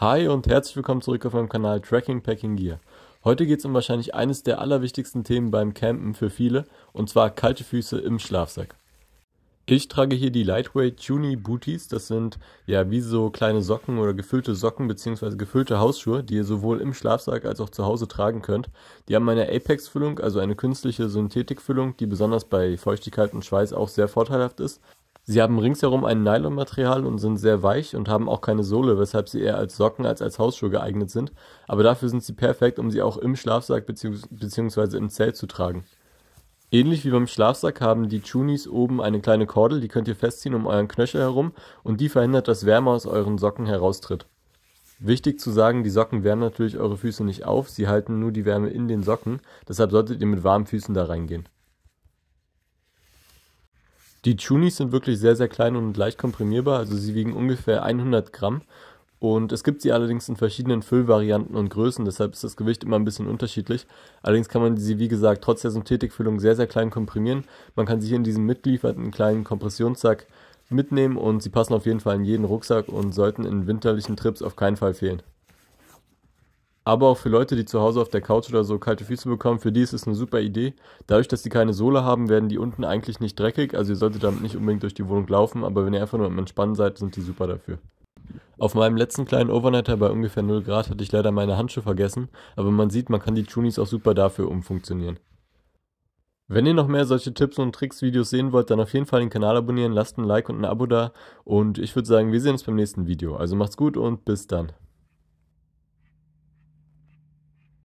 Hi und herzlich willkommen zurück auf meinem Kanal Tracking Packing Gear. Heute geht es um wahrscheinlich eines der allerwichtigsten Themen beim Campen für viele, und zwar kalte Füße im Schlafsack. Ich trage hier die Lightweight Juni Booties, das sind ja wie so kleine Socken oder gefüllte Socken bzw. gefüllte Hausschuhe, die ihr sowohl im Schlafsack als auch zu Hause tragen könnt. Die haben eine Apex-Füllung, also eine künstliche Synthetikfüllung, die besonders bei Feuchtigkeit und Schweiß auch sehr vorteilhaft ist. Sie haben ringsherum ein Nylonmaterial und sind sehr weich und haben auch keine Sohle, weshalb sie eher als Socken als als Hausschuhe geeignet sind, aber dafür sind sie perfekt, um sie auch im Schlafsack bzw. im Zelt zu tragen. Ähnlich wie beim Schlafsack haben die Chunis oben eine kleine Kordel, die könnt ihr festziehen um euren Knöchel herum und die verhindert, dass Wärme aus euren Socken heraustritt. Wichtig zu sagen, die Socken wärmen natürlich eure Füße nicht auf, sie halten nur die Wärme in den Socken, deshalb solltet ihr mit warmen Füßen da reingehen. Die Chunis sind wirklich sehr, sehr klein und leicht komprimierbar, also sie wiegen ungefähr 100 Gramm. Und es gibt sie allerdings in verschiedenen Füllvarianten und Größen, deshalb ist das Gewicht immer ein bisschen unterschiedlich. Allerdings kann man sie, wie gesagt, trotz der Synthetikfüllung sehr, sehr klein komprimieren. Man kann sie hier in diesem mitgelieferten kleinen Kompressionssack mitnehmen und sie passen auf jeden Fall in jeden Rucksack und sollten in winterlichen Trips auf keinen Fall fehlen. Aber auch für Leute, die zu Hause auf der Couch oder so kalte Füße bekommen, für die ist es eine super Idee. Dadurch, dass sie keine Sohle haben, werden die unten eigentlich nicht dreckig. Also ihr solltet damit nicht unbedingt durch die Wohnung laufen, aber wenn ihr einfach nur am Entspannen seid, sind die super dafür. Auf meinem letzten kleinen Overnighter bei ungefähr 0 Grad hatte ich leider meine Handschuhe vergessen, aber man sieht, man kann die Chunis auch super dafür umfunktionieren. Wenn ihr noch mehr solche Tipps und Tricks-Videos sehen wollt, dann auf jeden Fall den Kanal abonnieren, lasst ein Like und ein Abo da und ich würde sagen, wir sehen uns beim nächsten Video. Also macht's gut und bis dann.